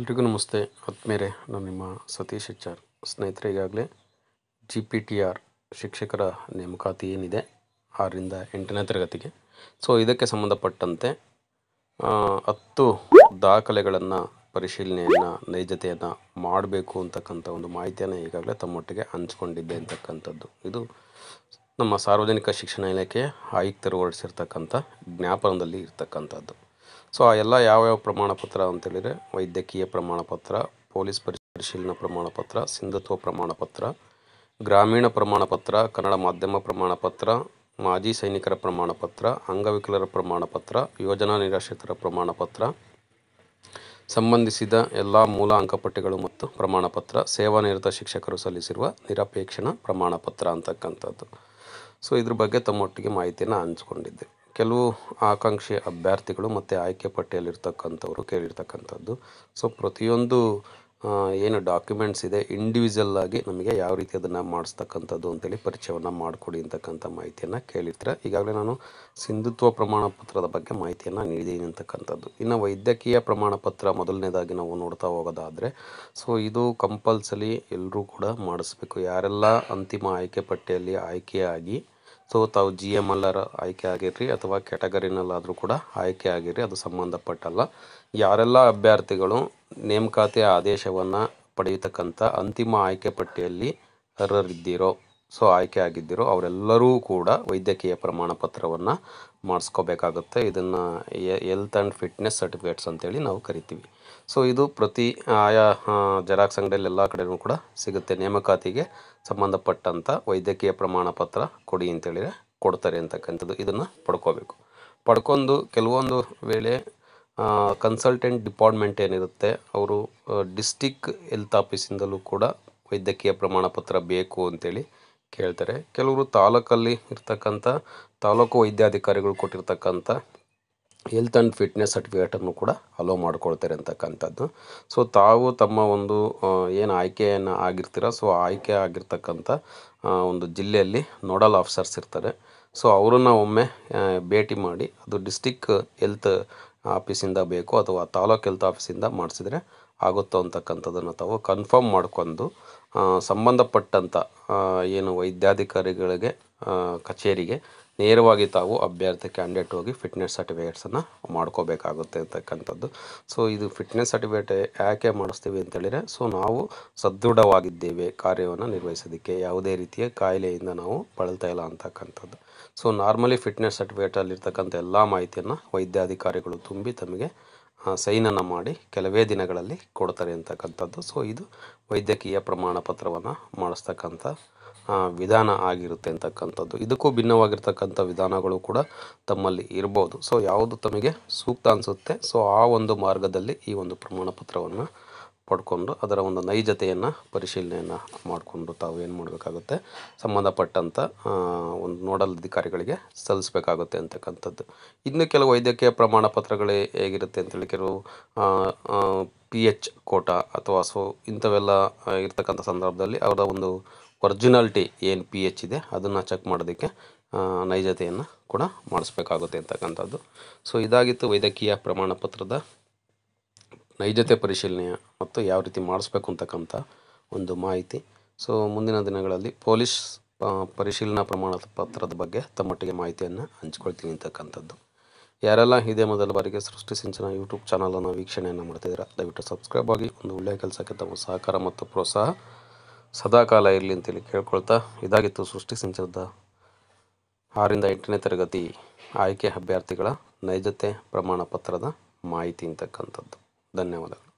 ಎಲ್ರಿಗೂ ನಮಸ್ತೆ ಆತ್ಮೇರೆ ನಾನು ನಿಮ್ಮ ಸತೀಶ್ ಹೆಚ್ಚಾರ್ ಸ್ನೇಹಿತರೆ ಈಗಾಗಲೇ ಜಿ ಪಿ ಟಿ ಆರ್ ಶಿಕ್ಷಕರ ನೇಮಕಾತಿ ಏನಿದೆ ಆರರಿಂದ ಎಂಟನೇ ತರಗತಿಗೆ ಸೊ ಇದಕ್ಕೆ ಸಂಬಂಧಪಟ್ಟಂತೆ ಹತ್ತು ದಾಖಲೆಗಳನ್ನು ಪರಿಶೀಲನೆಯನ್ನು ನೈಜತೆಯನ್ನು ಮಾಡಬೇಕು ಅಂತಕ್ಕಂಥ ಒಂದು ಮಾಹಿತಿಯನ್ನು ಈಗಾಗಲೇ ತಮ್ಮೊಟ್ಟಿಗೆ ಹಂಚ್ಕೊಂಡಿದ್ದೆ ಅಂತಕ್ಕಂಥದ್ದು ಇದು ನಮ್ಮ ಸಾರ್ವಜನಿಕ ಶಿಕ್ಷಣ ಇಲಾಖೆ ಆಯುಕ್ತರು ಹೊರಡಿಸಿರ್ತಕ್ಕಂಥ ಜ್ಞಾಪನದಲ್ಲಿ ಇರ್ತಕ್ಕಂಥದ್ದು ಸೊ ಆ ಎಲ್ಲ ಯಾವ್ಯಾವ ಪ್ರಮಾಣ ಪತ್ರ ಅಂತೇಳಿದರೆ ವೈದ್ಯಕೀಯ ಪ್ರಮಾಣ ಪತ್ರ ಪೊಲೀಸ್ ಪರಿಶೀಲನಾ ಪ್ರಮಾಣ ಪತ್ರ ಸಿಂಧುತ್ವ ಪ್ರಮಾಣ ಪತ್ರ ಗ್ರಾಮೀಣ ಪ್ರಮಾಣ ಪತ್ರ ಕನ್ನಡ ಮಾಧ್ಯಮ ಪ್ರಮಾಣ ಪತ್ರ ಮಾಜಿ ಸೈನಿಕರ ಪ್ರಮಾಣ ಪತ್ರ ಅಂಗವಿಕಲರ ಪ್ರಮಾಣ ಪತ್ರ ಯೋಜನಾ ನಿರಾಶ್ರಿತರ ಪ್ರಮಾಣ ಪತ್ರ ಸಂಬಂಧಿಸಿದ ಎಲ್ಲ ಮೂಲ ಅಂಕಪಟ್ಟಿಗಳು ಮತ್ತು ಪ್ರಮಾಣಪತ್ರ ಸೇವಾನಿರತ ಶಿಕ್ಷಕರು ಸಲ್ಲಿಸಿರುವ ನಿರಪೇಕ್ಷಣ ಪ್ರಮಾಣಪತ್ರ ಅಂತಕ್ಕಂಥದ್ದು ಸೊ ಇದ್ರ ಬಗ್ಗೆ ತಮ್ಮೊಟ್ಟಿಗೆ ಮಾಹಿತಿಯನ್ನು ಹಂಚಿಕೊಂಡಿದ್ದೆ ಕೆಲವು ಆಕಾಂಕ್ಷಿ ಅಭ್ಯರ್ಥಿಗಳು ಮತ್ತು ಆಯ್ಕೆ ಪಟ್ಟಿಯಲ್ಲಿರ್ತಕ್ಕಂಥವರು ಕೇಳಿರ್ತಕ್ಕಂಥದ್ದು ಸೊ ಪ್ರತಿಯೊಂದು ಏನು ಡಾಕ್ಯುಮೆಂಟ್ಸ್ ಇದೆ ಇಂಡಿವಿಜುವಲ್ ಆಗಿ ನಮಗೆ ಯಾವ ರೀತಿ ಅದನ್ನು ಮಾಡಿಸ್ತಕ್ಕಂಥದ್ದು ಅಂತೇಳಿ ಪರಿಚಯವನ್ನು ಮಾಡಿಕೊಡಿ ಅಂತಕ್ಕಂಥ ಮಾಹಿತಿಯನ್ನು ಕೇಳಿರ್ತಾರೆ ಈಗಾಗಲೇ ನಾನು ಸಿಂಧುತ್ವ ಪ್ರಮಾಣ ಪತ್ರದ ಬಗ್ಗೆ ಮಾಹಿತಿಯನ್ನು ನೀಡಿದ್ದೀನಿ ಅಂತಕ್ಕಂಥದ್ದು ಇನ್ನು ವೈದ್ಯಕೀಯ ಪ್ರಮಾಣ ಪತ್ರ ಮೊದಲನೇದಾಗಿ ನಾವು ನೋಡ್ತಾ ಹೋಗೋದಾದರೆ ಸೊ ಇದು ಕಂಪಲ್ಸರಿ ಎಲ್ಲರೂ ಕೂಡ ಮಾಡಿಸ್ಬೇಕು ಯಾರೆಲ್ಲ ಅಂತಿಮ ಆಯ್ಕೆ ಪಟ್ಟಿಯಲ್ಲಿ ಆಯ್ಕೆಯಾಗಿ ಸೊ ತಾವು ಜಿ ಎಮ್ ಎಲ್ ಆಯ್ಕೆ ಆಗಿರ್ರಿ ಅಥವಾ ಕ್ಯಾಟಗರಿನಲ್ಲಾದರೂ ಕೂಡ ಆಯ್ಕೆ ಆಗಿರ್ರಿ ಅದು ಸಂಬಂಧಪಟ್ಟಲ್ಲ ಯಾರೆಲ್ಲ ಅಭ್ಯರ್ಥಿಗಳು ನೇಮಕಾತಿಯ ಆದೇಶವನ್ನು ಪಡೆಯತಕ್ಕಂಥ ಅಂತಿಮ ಆಯ್ಕೆ ಪಟ್ಟಿಯಲ್ಲಿ ಅರ್ಹರಿದ್ದೀರೋ ಸೊ ಆಯ್ಕೆ ಆಗಿದ್ದಿರೋ ಅವರೆಲ್ಲರೂ ಕೂಡ ವೈದ್ಯಕೀಯ ಪ್ರಮಾಣ ಪತ್ರವನ್ನು ಮಾಡಿಸ್ಕೋಬೇಕಾಗುತ್ತೆ ಇದನ್ನು ಎಲ್ತ್ ಆ್ಯಂಡ್ ಫಿಟ್ನೆಸ್ ಸರ್ಟಿಫಿಕೇಟ್ಸ್ ಅಂತೇಳಿ ನಾವು ಕರಿತೀವಿ ಸೊ ಇದು ಪ್ರತಿ ಆಯಾ ಜೆರಾಕ್ಸ್ ಅಂಗಡಿಯಲ್ಲಿ ಎಲ್ಲ ಕಡೆಯೂ ಕೂಡ ಸಿಗುತ್ತೆ ನೇಮಕಾತಿಗೆ ಸಂಬಂಧಪಟ್ಟಂಥ ವೈದ್ಯಕೀಯ ಪ್ರಮಾಣ ಪತ್ರ ಕೊಡಿ ಅಂತೇಳಿದರೆ ಕೊಡ್ತಾರೆ ಅಂತಕ್ಕಂಥದ್ದು ಇದನ್ನು ಪಡ್ಕೋಬೇಕು ಪಡ್ಕೊಂಡು ಕೆಲವೊಂದು ವೇಳೆ ಕನ್ಸಲ್ಟೆಂಟ್ ಡಿಪಾರ್ಟ್ಮೆಂಟ್ ಏನಿರುತ್ತೆ ಅವರು ಡಿಸ್ಟಿಕ್ ಹೆಲ್ತ್ ಆಫೀಸಿಂದಲೂ ಕೂಡ ವೈದ್ಯಕೀಯ ಪ್ರಮಾಣ ಪತ್ರ ಬೇಕು ಅಂತೇಳಿ ಕೇಳ್ತಾರೆ ಕೆಲವರು ತಾಲೂಕಲ್ಲಿ ಇರ್ತಕ್ಕಂಥ ತಾಲೂಕು ವೈದ್ಯಾಧಿಕಾರಿಗಳು ಕೊಟ್ಟಿರ್ತಕ್ಕಂಥ ಹೆಲ್ತ್ ಆ್ಯಂಡ್ ಫಿಟ್ನೆಸ್ ಸರ್ಟಿಫಿಕೇಟನ್ನು ಕೂಡ ಅಲೋ ಮಾಡ್ಕೊಳ್ತಾರೆ ಅಂತಕ್ಕಂಥದ್ದು ಸೊ ತಾವು ತಮ್ಮ ಒಂದು ಏನು ಆಯ್ಕೆಯನ್ನು ಆಗಿರ್ತೀರ ಸೊ ಆಯ್ಕೆ ಆಗಿರ್ತಕ್ಕಂಥ ಒಂದು ಜಿಲ್ಲೆಯಲ್ಲಿ ನೋಡಲ್ ಆಫೀಸರ್ಸ್ ಇರ್ತಾರೆ ಸೊ ಅವರನ್ನು ಒಮ್ಮೆ ಭೇಟಿ ಮಾಡಿ ಅದು ಡಿಸ್ಟಿಕ್ ಹೆಲ್ತ್ ಆಫೀಸಿಂದ ಬೇಕೋ ಅಥವಾ ತಾಲೂಕು ಹೆಲ್ತ್ ಆಫೀಸಿಂದ ಮಾಡಿಸಿದರೆ ಆಗುತ್ತೋ ಅಂತಕ್ಕಂಥದ್ದನ್ನು ತಾವು ಕನ್ಫರ್ಮ್ ಮಾಡ್ಕೊಂಡು ಸಂಬಂಧಪಟ್ಟಂಥ ಏನು ವೈದ್ಯಾಧಿಕಾರಿಗಳಿಗೆ ಕಚೇರಿಗೆ ನೇರವಾಗಿ ತಾವು ಅಭ್ಯರ್ಥಿ ಕ್ಯಾಂಡಿಡೇಟ್ ಹೋಗಿ ಫಿಟ್ನೆಸ್ ಸರ್ಟಿಫಿಕೇಟ್ಸನ್ನು ಮಾಡ್ಕೋಬೇಕಾಗುತ್ತೆ ಅಂತಕ್ಕಂಥದ್ದು ಸೊ ಇದು ಫಿಟ್ನೆಸ್ ಸರ್ಟಿಫಿಕೇಟ್ ಯಾಕೆ ಮಾಡಿಸ್ತೀವಿ ಅಂತೇಳಿದರೆ ಸೊ ನಾವು ಸದೃಢವಾಗಿದ್ದೇವೆ ಕಾರ್ಯವನ್ನು ನಿರ್ವಹಿಸೋದಕ್ಕೆ ಯಾವುದೇ ರೀತಿಯ ಕಾಯಿಲೆಯಿಂದ ನಾವು ಬಳಲ್ತಾ ಇಲ್ಲ ಅಂತಕ್ಕಂಥದ್ದು ಸೊ ನಾರ್ಮಲಿ ಫಿಟ್ನೆಸ್ ಸರ್ಟಿಫಿಕೇಟಲ್ಲಿರ್ತಕ್ಕಂಥ ಎಲ್ಲ ಮಾಹಿತಿಯನ್ನು ವೈದ್ಯಾಧಿಕಾರಿಗಳು ತುಂಬಿ ತಮಗೆ ಸೈನನ್ನು ಮಾಡಿ ಕೆಲವೇ ದಿನಗಳಲ್ಲಿ ಕೊಡ್ತಾರೆ ಅಂತಕ್ಕಂಥದ್ದು ಸೊ ಇದು ವೈದ್ಯಕೀಯ ಪ್ರಮಾಣ ಪತ್ರವನ್ನು ಮಾಡಿಸ್ತಕ್ಕಂಥ ವಿಧಾನ ಆಗಿರುತ್ತೆ ಅಂತಕ್ಕಂಥದ್ದು ಇದಕ್ಕೂ ಭಿನ್ನವಾಗಿರ್ತಕ್ಕಂಥ ವಿಧಾನಗಳು ಕೂಡ ತಮ್ಮಲ್ಲಿ ಇರ್ಬೋದು ಸೊ ಯಾವುದು ತಮಗೆ ಸೂಕ್ತ ಅನಿಸುತ್ತೆ ಸೊ ಆ ಒಂದು ಮಾರ್ಗದಲ್ಲಿ ಈ ಒಂದು ಪ್ರಮಾಣ ಪತ್ರವನ್ನು ಪಡ್ಕೊಂಡು ಅದರ ಒಂದು ನೈಜತೆಯನ್ನು ಪರಿಶೀಲನೆಯನ್ನು ಮಾಡಿಕೊಂಡು ತಾವು ಏನು ಮಾಡಬೇಕಾಗುತ್ತೆ ಸಂಬಂಧಪಟ್ಟಂಥ ಒಂದು ನೋಡಲ್ ಅಧಿಕಾರಿಗಳಿಗೆ ಸಲ್ಲಿಸಬೇಕಾಗುತ್ತೆ ಅಂತಕ್ಕಂಥದ್ದು ಇನ್ನು ಕೆಲವು ವೈದ್ಯಕೀಯ ಪ್ರಮಾಣ ಪತ್ರಗಳೇ ಹೇಗಿರುತ್ತೆ ಅಂತೇಳಿ ಕೆಲವು ಪಿ ಎಚ್ ಕೋಟ ಅಥವಾ ಸೊ ಇಂಥವೆಲ್ಲ ಇರ್ತಕ್ಕಂಥ ಸಂದರ್ಭದಲ್ಲಿ ಅವರ ಒಂದು ಒರ್ಜಿನಾಲ್ಟಿ ಏನು ಪಿ ಎಚ್ ಇದೆ ಅದನ್ನು ಚೆಕ್ ಮಾಡೋದಕ್ಕೆ ನೈಜತೆಯನ್ನು ಕೂಡ ಮಾಡಿಸ್ಬೇಕಾಗುತ್ತೆ ಅಂತಕ್ಕಂಥದ್ದು ಸೊ ಇದಾಗಿತ್ತು ವೈದ್ಯಕೀಯ ಪ್ರಮಾಣ ಪತ್ರದ ನೈಜತೆ ಪರಿಶೀಲನೆಯ ಮತ್ತು ಯಾವ ರೀತಿ ಮಾಡಿಸ್ಬೇಕು ಅಂತಕ್ಕಂಥ ಒಂದು ಮಾಹಿತಿ ಸೊ ಮುಂದಿನ ದಿನಗಳಲ್ಲಿ ಪೊಲೀಸ್ ಪರಿಶೀಲನಾ ಪ್ರಮಾಣ ಪತ್ರದ ಬಗ್ಗೆ ತಮ್ಮೊಟ್ಟಿಗೆ ಮಾಹಿತಿಯನ್ನು ಹಂಚ್ಕೊಳ್ತೀನಿ ಅಂತಕ್ಕಂಥದ್ದು ಯಾರೆಲ್ಲ ಇದೇ ಮೊದಲ ಬಾರಿಗೆ ಸೃಷ್ಟಿ ಸಿಂಚನ ಯೂಟ್ಯೂಬ್ ಚಾನಲನ್ನು ವೀಕ್ಷಣೆಯನ್ನು ಮಾಡ್ತಿದ್ದೀರಾ ದಯವಿಟ್ಟು ಸಬ್ಸ್ಕ್ರೈಬ್ ಆಗಿ ಒಂದು ಒಳ್ಳೆಯ ಕೆಲಸಕ್ಕೆ ತಮ್ಮ ಸಹಕಾರ ಮತ್ತು ಪ್ರೋತ್ಸಾಹ ಸದಾಕಾಲ ಇರಲಿ ಅಂತೇಳಿ ಕೇಳ್ಕೊಳ್ತಾ ಇದಾಗಿತ್ತು ಸೃಷ್ಟಿ ಸಂಚಲದ ಆರಿಂದ ಎಂಟನೇ ತರಗತಿ ಆಯ್ಕೆ ಅಭ್ಯರ್ಥಿಗಳ ನೈಜತೆ ಪ್ರಮಾಣ ಪತ್ರದ ಮಾಹಿತಿ ಅಂತಕ್ಕಂಥದ್ದು ಧನ್ಯವಾದಗಳು